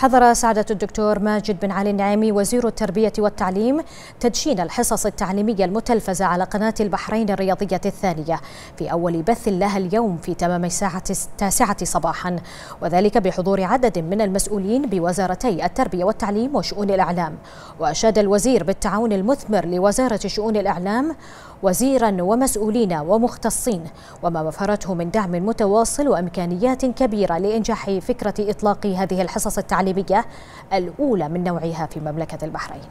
حضر سعادة الدكتور ماجد بن علي النعيمي وزير التربية والتعليم تدشين الحصص التعليمية المتلفزة على قناة البحرين الرياضية الثانية في أول بث لها اليوم في تمام الساعة التاسعة صباحا وذلك بحضور عدد من المسؤولين بوزارتي التربية والتعليم وشؤون الإعلام وأشاد الوزير بالتعاون المثمر لوزارة شؤون الإعلام وزيرا ومسؤولين ومختصين وما وفرته من دعم متواصل وإمكانيات كبيرة لإنجاح فكرة إطلاق هذه الحصص التعليمية الأولى من نوعها في مملكة البحرين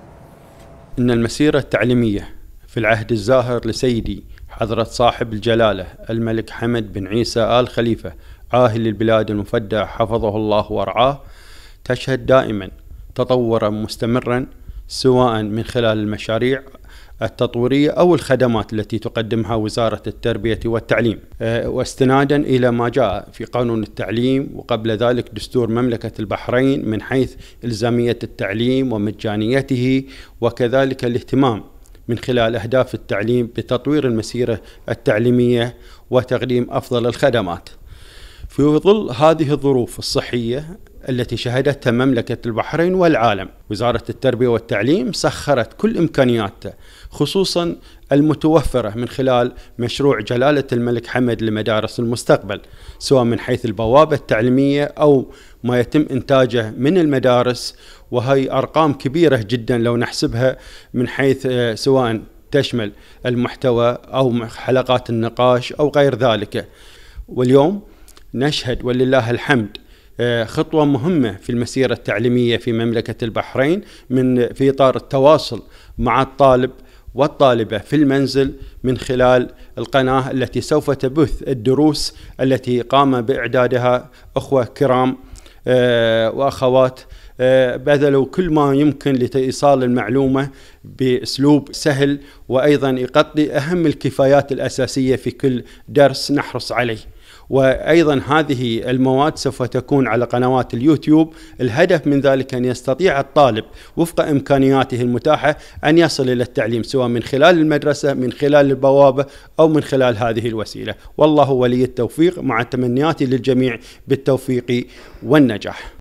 إن المسيرة التعليمية في العهد الزاهر لسيدي حضرة صاحب الجلالة الملك حمد بن عيسى آل خليفة عاهل البلاد المفدى حفظه الله ورعاه تشهد دائما تطورا مستمرا سواء من خلال المشاريع التطويرية أو الخدمات التي تقدمها وزارة التربية والتعليم آه، واستنادا إلى ما جاء في قانون التعليم وقبل ذلك دستور مملكة البحرين من حيث إلزامية التعليم ومجانيته وكذلك الاهتمام من خلال أهداف التعليم بتطوير المسيرة التعليمية وتقديم أفضل الخدمات في ظل هذه الظروف الصحية التي شهدتها مملكة البحرين والعالم وزارة التربية والتعليم سخرت كل إمكانياتها خصوصا المتوفرة من خلال مشروع جلالة الملك حمد لمدارس المستقبل سواء من حيث البوابة التعليمية أو ما يتم إنتاجه من المدارس وهي أرقام كبيرة جدا لو نحسبها من حيث آه، سواء تشمل المحتوى أو حلقات النقاش أو غير ذلك واليوم نشهد ولله الحمد آه، خطوة مهمة في المسيرة التعليمية في مملكة البحرين من في إطار التواصل مع الطالب والطالبة في المنزل من خلال القناة التي سوف تبث الدروس التي قام بإعدادها أخوة كرام آه، وأخوات آه، بذلوا كل ما يمكن لإيصال المعلومة بأسلوب سهل وأيضا يغطي أهم الكفايات الأساسية في كل درس نحرص عليه وايضا هذه المواد سوف تكون على قنوات اليوتيوب الهدف من ذلك ان يستطيع الطالب وفق امكانياته المتاحه ان يصل الى التعليم سواء من خلال المدرسه من خلال البوابه او من خلال هذه الوسيله والله ولي التوفيق مع تمنياتي للجميع بالتوفيق والنجاح